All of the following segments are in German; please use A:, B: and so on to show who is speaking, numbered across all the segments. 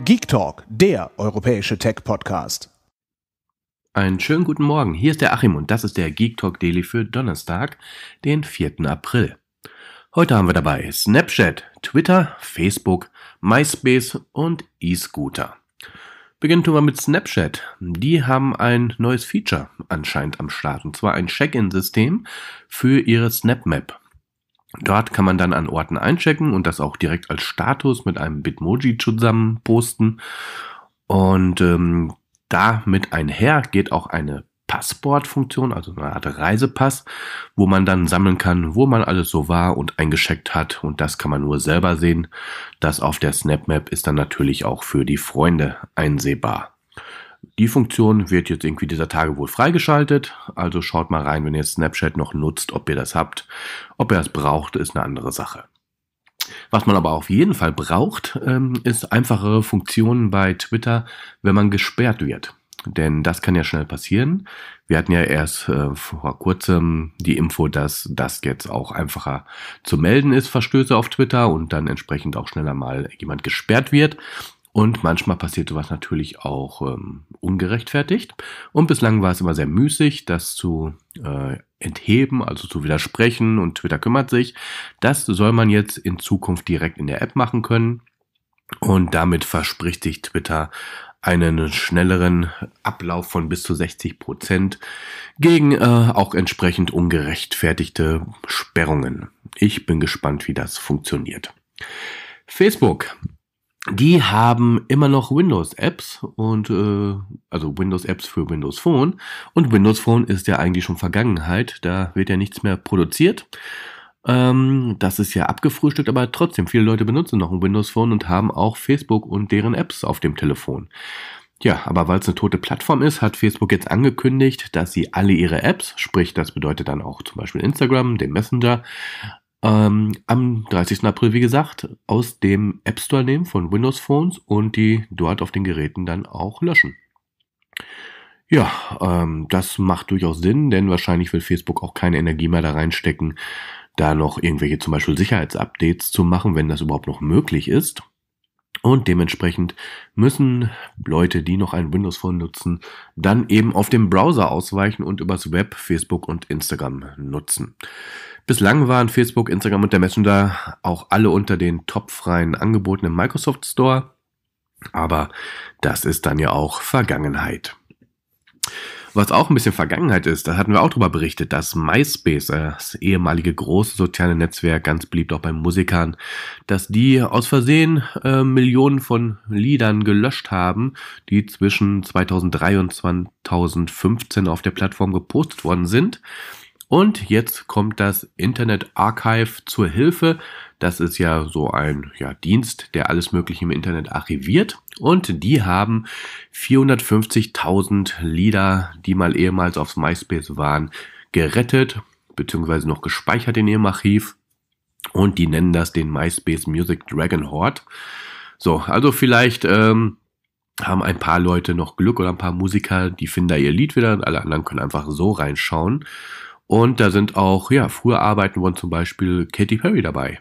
A: Geek Talk, der europäische Tech-Podcast. Einen schönen guten Morgen. Hier ist der Achim und das ist der Geek Talk Daily für Donnerstag, den 4. April. Heute haben wir dabei Snapchat, Twitter, Facebook, MySpace und E-Scooter. Beginnen wir mit Snapchat. Die haben ein neues Feature anscheinend am Start und zwar ein Check-in-System für ihre SnapMap. Dort kann man dann an Orten einchecken und das auch direkt als Status mit einem Bitmoji zusammen posten. Und ähm, damit einher geht auch eine Passportfunktion, also eine Art Reisepass, wo man dann sammeln kann, wo man alles so war und eingeschickt hat. Und das kann man nur selber sehen. Das auf der SnapMap ist dann natürlich auch für die Freunde einsehbar. Die Funktion wird jetzt irgendwie dieser Tage wohl freigeschaltet. Also schaut mal rein, wenn ihr Snapchat noch nutzt, ob ihr das habt. Ob ihr das braucht, ist eine andere Sache. Was man aber auf jeden Fall braucht, ähm, ist einfachere Funktionen bei Twitter, wenn man gesperrt wird. Denn das kann ja schnell passieren. Wir hatten ja erst äh, vor kurzem die Info, dass das jetzt auch einfacher zu melden ist, Verstöße auf Twitter und dann entsprechend auch schneller mal jemand gesperrt wird. Und manchmal passiert sowas natürlich auch ähm, ungerechtfertigt. Und bislang war es immer sehr müßig, das zu äh, entheben, also zu widersprechen. Und Twitter kümmert sich. Das soll man jetzt in Zukunft direkt in der App machen können. Und damit verspricht sich Twitter einen schnelleren Ablauf von bis zu 60 Prozent gegen äh, auch entsprechend ungerechtfertigte Sperrungen. Ich bin gespannt, wie das funktioniert. Facebook die haben immer noch Windows-Apps und äh, also Windows-Apps für Windows Phone. Und Windows Phone ist ja eigentlich schon Vergangenheit, da wird ja nichts mehr produziert. Ähm, das ist ja abgefrühstückt, aber trotzdem, viele Leute benutzen noch ein Windows Phone und haben auch Facebook und deren Apps auf dem Telefon. Ja, aber weil es eine tote Plattform ist, hat Facebook jetzt angekündigt, dass sie alle ihre Apps, sprich das bedeutet dann auch zum Beispiel Instagram, den Messenger, ähm, am 30. April, wie gesagt, aus dem App Store nehmen von Windows Phones und die dort auf den Geräten dann auch löschen. Ja, ähm, das macht durchaus Sinn, denn wahrscheinlich will Facebook auch keine Energie mehr da reinstecken, da noch irgendwelche zum Beispiel Sicherheitsupdates zu machen, wenn das überhaupt noch möglich ist. Und dementsprechend müssen Leute, die noch ein Windows Phone nutzen, dann eben auf dem Browser ausweichen und übers Web Facebook und Instagram nutzen. Bislang waren Facebook, Instagram und der Messenger auch alle unter den topfreien Angeboten im Microsoft Store. Aber das ist dann ja auch Vergangenheit. Was auch ein bisschen Vergangenheit ist, da hatten wir auch darüber berichtet, dass MySpace, das ehemalige große soziale Netzwerk, ganz beliebt auch bei Musikern, dass die aus Versehen äh, Millionen von Liedern gelöscht haben, die zwischen 2003 und 2015 auf der Plattform gepostet worden sind. Und jetzt kommt das Internet Archive zur Hilfe. Das ist ja so ein ja, Dienst, der alles Mögliche im Internet archiviert. Und die haben 450.000 Lieder, die mal ehemals auf MySpace waren, gerettet beziehungsweise noch gespeichert in ihrem Archiv. Und die nennen das den MySpace Music Dragon Horde. So, also vielleicht ähm, haben ein paar Leute noch Glück oder ein paar Musiker, die finden da ihr Lied wieder. und Alle anderen können einfach so reinschauen. Und da sind auch, ja, frühe Arbeiten von zum Beispiel Katy Perry dabei.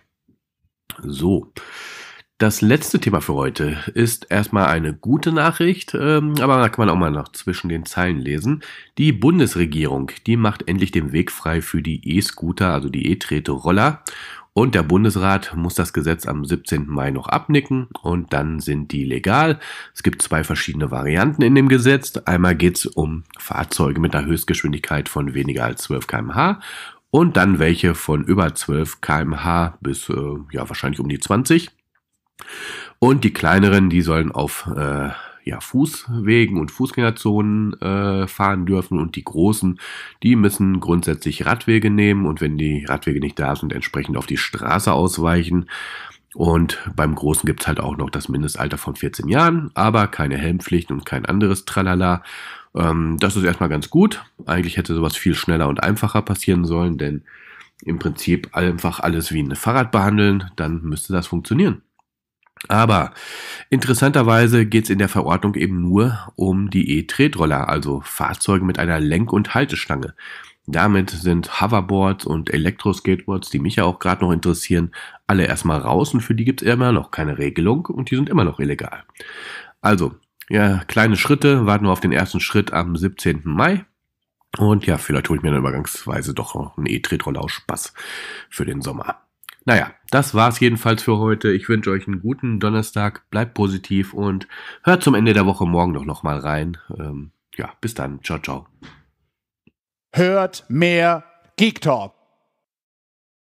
A: So. Das letzte Thema für heute ist erstmal eine gute Nachricht, ähm, aber da kann man auch mal noch zwischen den Zeilen lesen. Die Bundesregierung, die macht endlich den Weg frei für die E-Scooter, also die E-Trete-Roller. Und der Bundesrat muss das Gesetz am 17. Mai noch abnicken und dann sind die legal. Es gibt zwei verschiedene Varianten in dem Gesetz. Einmal geht es um Fahrzeuge mit einer Höchstgeschwindigkeit von weniger als 12 km/h und dann welche von über 12 km/h bis äh, ja wahrscheinlich um die 20. Und die kleineren, die sollen auf äh, ja, Fußwegen und Fußgängerzonen äh, fahren dürfen und die Großen, die müssen grundsätzlich Radwege nehmen und wenn die Radwege nicht da sind, entsprechend auf die Straße ausweichen. Und beim Großen gibt es halt auch noch das Mindestalter von 14 Jahren, aber keine Helmpflicht und kein anderes Tralala. Ähm, das ist erstmal ganz gut. Eigentlich hätte sowas viel schneller und einfacher passieren sollen, denn im Prinzip einfach alles wie ein Fahrrad behandeln, dann müsste das funktionieren. Aber interessanterweise geht es in der Verordnung eben nur um die E-Tretroller, also Fahrzeuge mit einer Lenk- und Haltestange. Damit sind Hoverboards und Elektroskateboards, die mich ja auch gerade noch interessieren, alle erstmal raus und für die gibt es immer noch keine Regelung und die sind immer noch illegal. Also, ja, kleine Schritte, warten wir auf den ersten Schritt am 17. Mai. Und ja, vielleicht hole ich mir dann übergangsweise doch einen E-Tretroller aus Spaß für den Sommer. Naja, das war's jedenfalls für heute. Ich wünsche euch einen guten Donnerstag, bleibt positiv und hört zum Ende der Woche morgen doch nochmal rein. Ähm, ja, bis dann. Ciao, ciao. Hört mehr Geek Talk.